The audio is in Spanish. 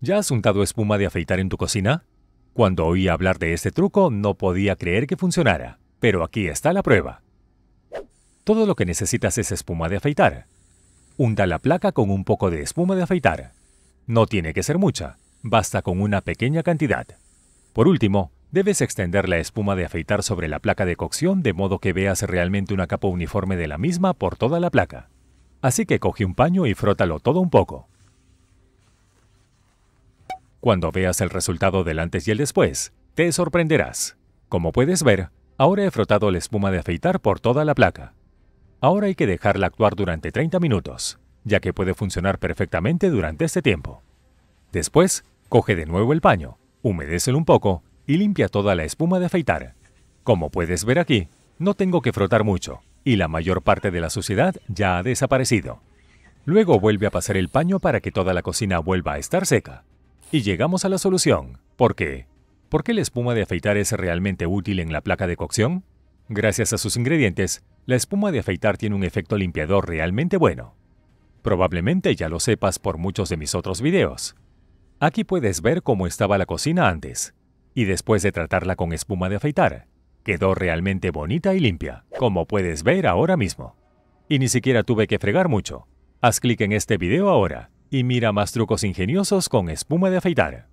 ¿Ya has untado espuma de afeitar en tu cocina? Cuando oí hablar de este truco no podía creer que funcionara, pero aquí está la prueba. Todo lo que necesitas es espuma de afeitar. Unta la placa con un poco de espuma de afeitar. No tiene que ser mucha, basta con una pequeña cantidad. Por último, debes extender la espuma de afeitar sobre la placa de cocción de modo que veas realmente una capa uniforme de la misma por toda la placa. Así que coge un paño y frótalo todo un poco. Cuando veas el resultado del antes y el después, te sorprenderás. Como puedes ver, ahora he frotado la espuma de afeitar por toda la placa. Ahora hay que dejarla actuar durante 30 minutos, ya que puede funcionar perfectamente durante este tiempo. Después, coge de nuevo el paño, humedécelo un poco y limpia toda la espuma de afeitar. Como puedes ver aquí, no tengo que frotar mucho y la mayor parte de la suciedad ya ha desaparecido. Luego vuelve a pasar el paño para que toda la cocina vuelva a estar seca. Y llegamos a la solución. ¿Por qué? ¿Por qué la espuma de afeitar es realmente útil en la placa de cocción? Gracias a sus ingredientes, la espuma de afeitar tiene un efecto limpiador realmente bueno. Probablemente ya lo sepas por muchos de mis otros videos. Aquí puedes ver cómo estaba la cocina antes, y después de tratarla con espuma de afeitar. Quedó realmente bonita y limpia, como puedes ver ahora mismo. Y ni siquiera tuve que fregar mucho. Haz clic en este video ahora y mira más trucos ingeniosos con espuma de afeitar.